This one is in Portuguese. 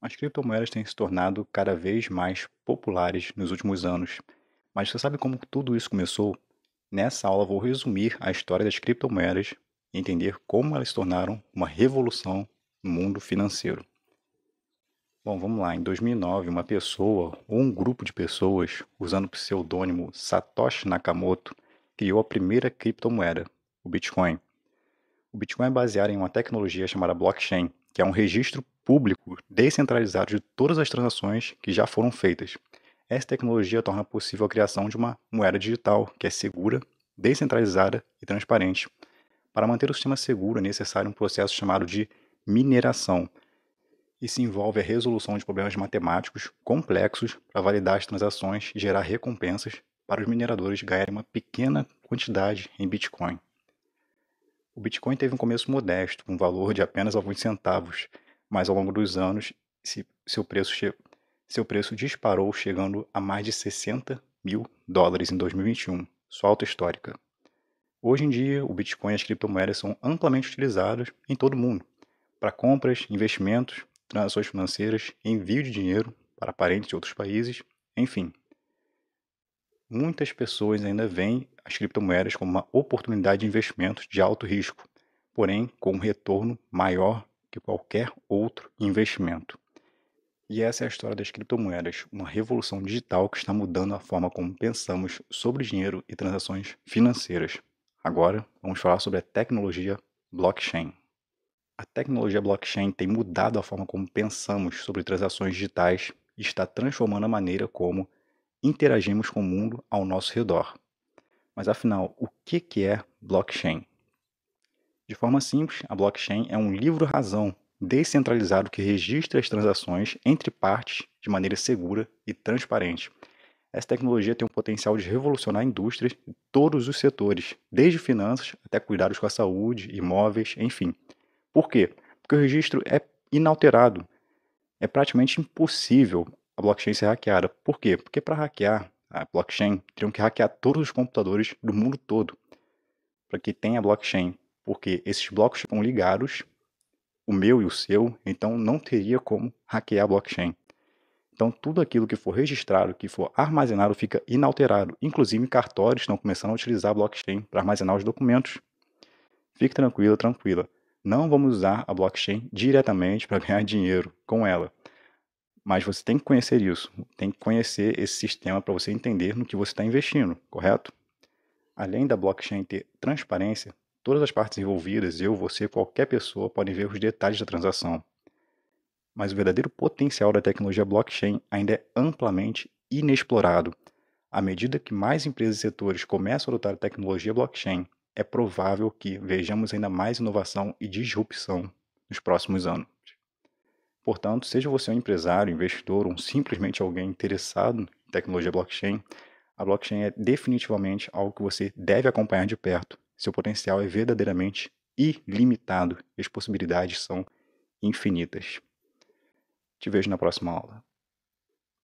As criptomoedas têm se tornado cada vez mais populares nos últimos anos. Mas você sabe como tudo isso começou? Nessa aula vou resumir a história das criptomoedas e entender como elas se tornaram uma revolução no mundo financeiro. Bom, vamos lá. Em 2009, uma pessoa ou um grupo de pessoas usando o pseudônimo Satoshi Nakamoto criou a primeira criptomoeda, o Bitcoin. O Bitcoin é baseado em uma tecnologia chamada blockchain, que é um registro público descentralizado de todas as transações que já foram feitas. Essa tecnologia torna possível a criação de uma moeda digital que é segura, descentralizada e transparente. Para manter o sistema seguro é necessário um processo chamado de mineração, e se envolve a resolução de problemas matemáticos complexos para validar as transações e gerar recompensas para os mineradores ganharem uma pequena quantidade em Bitcoin. O Bitcoin teve um começo modesto, com um valor de apenas alguns centavos, mas ao longo dos anos seu preço, seu preço disparou, chegando a mais de 60 mil dólares em 2021, sua alta histórica. Hoje em dia, o Bitcoin e as criptomoedas são amplamente utilizados em todo o mundo para compras, investimentos, transações financeiras, envio de dinheiro para parentes de outros países, enfim, muitas pessoas ainda veem as criptomoedas como uma oportunidade de investimentos de alto risco, porém com um retorno maior que qualquer outro investimento. E essa é a história das criptomoedas, uma revolução digital que está mudando a forma como pensamos sobre dinheiro e transações financeiras. Agora, vamos falar sobre a tecnologia blockchain. A tecnologia blockchain tem mudado a forma como pensamos sobre transações digitais e está transformando a maneira como interagimos com o mundo ao nosso redor. Mas afinal, o que é blockchain? De forma simples, a blockchain é um livro-razão descentralizado que registra as transações entre partes de maneira segura e transparente. Essa tecnologia tem o potencial de revolucionar indústrias de todos os setores, desde finanças até cuidados com a saúde, imóveis, enfim. Por quê? Porque o registro é inalterado. É praticamente impossível a blockchain ser hackeada. Por quê? Porque para hackear a blockchain, teriam que hackear todos os computadores do mundo todo para que tenha blockchain. Porque esses blocos ficam ligados, o meu e o seu, então não teria como hackear a blockchain. Então, tudo aquilo que for registrado, que for armazenado, fica inalterado. Inclusive, cartórios estão começando a utilizar a blockchain para armazenar os documentos. Fique tranquila, tranquila. Não vamos usar a blockchain diretamente para ganhar dinheiro com ela. Mas você tem que conhecer isso, tem que conhecer esse sistema para você entender no que você está investindo, correto? Além da blockchain ter transparência, todas as partes envolvidas, eu, você, qualquer pessoa, podem ver os detalhes da transação. Mas o verdadeiro potencial da tecnologia blockchain ainda é amplamente inexplorado. À medida que mais empresas e setores começam a adotar a tecnologia blockchain, é provável que vejamos ainda mais inovação e disrupção nos próximos anos. Portanto, seja você um empresário, investidor ou simplesmente alguém interessado em tecnologia blockchain, a blockchain é definitivamente algo que você deve acompanhar de perto. Seu potencial é verdadeiramente ilimitado e as possibilidades são infinitas. Te vejo na próxima aula.